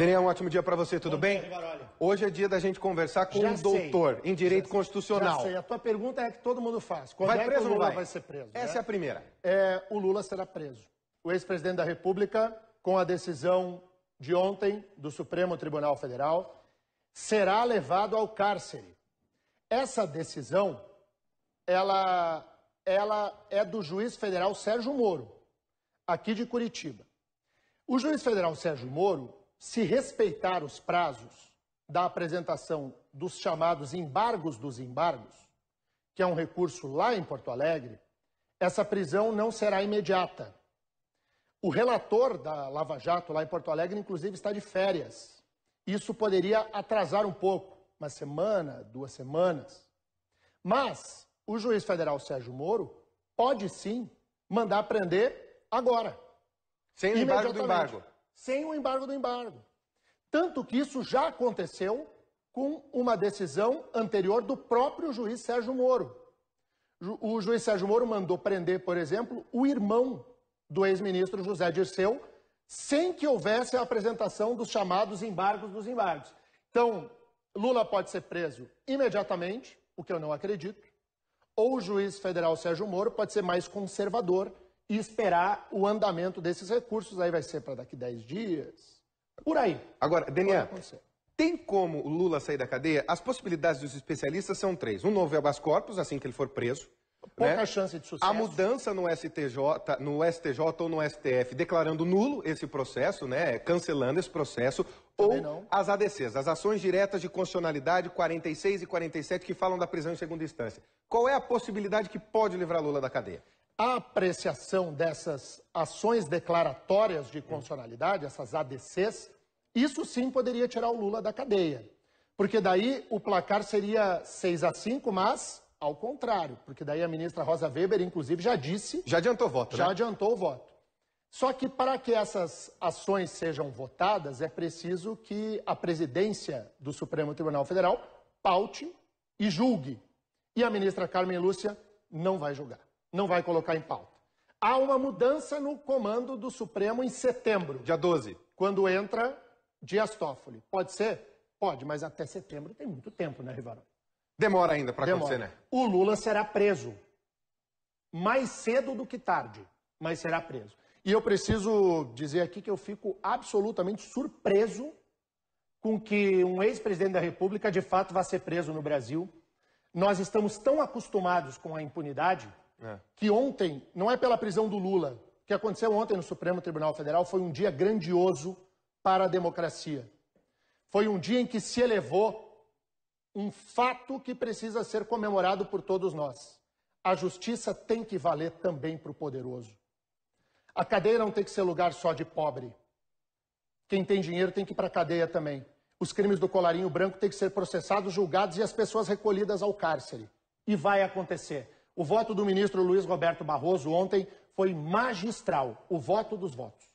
Daniel, um ótimo dia para você, tudo Bom bem? Dia, Hoje é dia da gente conversar com um doutor em direito já constitucional. Já sei. A tua pergunta é que todo mundo faz. Quando vai é preso que o Lula vai? vai ser preso? Essa né? é a primeira. É, o Lula será preso. O ex-presidente da República, com a decisão de ontem do Supremo Tribunal Federal, será levado ao cárcere. Essa decisão, ela, ela é do juiz federal Sérgio Moro, aqui de Curitiba. O juiz federal Sérgio Moro se respeitar os prazos da apresentação dos chamados embargos dos embargos, que é um recurso lá em Porto Alegre, essa prisão não será imediata. O relator da Lava Jato lá em Porto Alegre, inclusive, está de férias. Isso poderia atrasar um pouco, uma semana, duas semanas. Mas o juiz federal Sérgio Moro pode sim mandar prender agora. Sem embargo do embargo sem o embargo do embargo. Tanto que isso já aconteceu com uma decisão anterior do próprio juiz Sérgio Moro. O juiz Sérgio Moro mandou prender, por exemplo, o irmão do ex-ministro José Dirceu, sem que houvesse a apresentação dos chamados embargos dos embargos. Então, Lula pode ser preso imediatamente, o que eu não acredito, ou o juiz federal Sérgio Moro pode ser mais conservador e esperar o andamento desses recursos. Aí vai ser para daqui 10 dias. Por aí. Agora, Denian, tem como o Lula sair da cadeia? As possibilidades dos especialistas são três. Um novo habeas corpus, assim que ele for preso. Pouca né? chance de sucesso. A mudança no STJ, no STJ ou no STF, declarando nulo esse processo, né? Cancelando esse processo. Também ou não. as ADCs, as ações diretas de constitucionalidade 46 e 47 que falam da prisão em segunda instância. Qual é a possibilidade que pode livrar Lula da cadeia? a apreciação dessas ações declaratórias de constitucionalidade, essas ADCs, isso sim poderia tirar o Lula da cadeia. Porque daí o placar seria 6 a 5, mas ao contrário, porque daí a ministra Rosa Weber, inclusive, já disse. Já adiantou o voto, Já né? adiantou o voto. Só que para que essas ações sejam votadas, é preciso que a presidência do Supremo Tribunal Federal paute e julgue. E a ministra Carmen Lúcia não vai julgar não vai colocar em pauta. Há uma mudança no comando do Supremo em setembro, dia 12, quando entra Dias Toffoli. Pode ser? Pode, mas até setembro tem muito tempo, né, Rivarol? Demora ainda para acontecer, né? O Lula será preso mais cedo do que tarde, mas será preso. E eu preciso dizer aqui que eu fico absolutamente surpreso com que um ex-presidente da República de fato vá ser preso no Brasil. Nós estamos tão acostumados com a impunidade é. Que ontem, não é pela prisão do Lula, o que aconteceu ontem no Supremo Tribunal Federal foi um dia grandioso para a democracia. Foi um dia em que se elevou um fato que precisa ser comemorado por todos nós. A justiça tem que valer também para o poderoso. A cadeia não tem que ser lugar só de pobre. Quem tem dinheiro tem que ir para a cadeia também. Os crimes do colarinho branco têm que ser processados, julgados e as pessoas recolhidas ao cárcere. E vai acontecer. O voto do ministro Luiz Roberto Barroso ontem foi magistral o voto dos votos.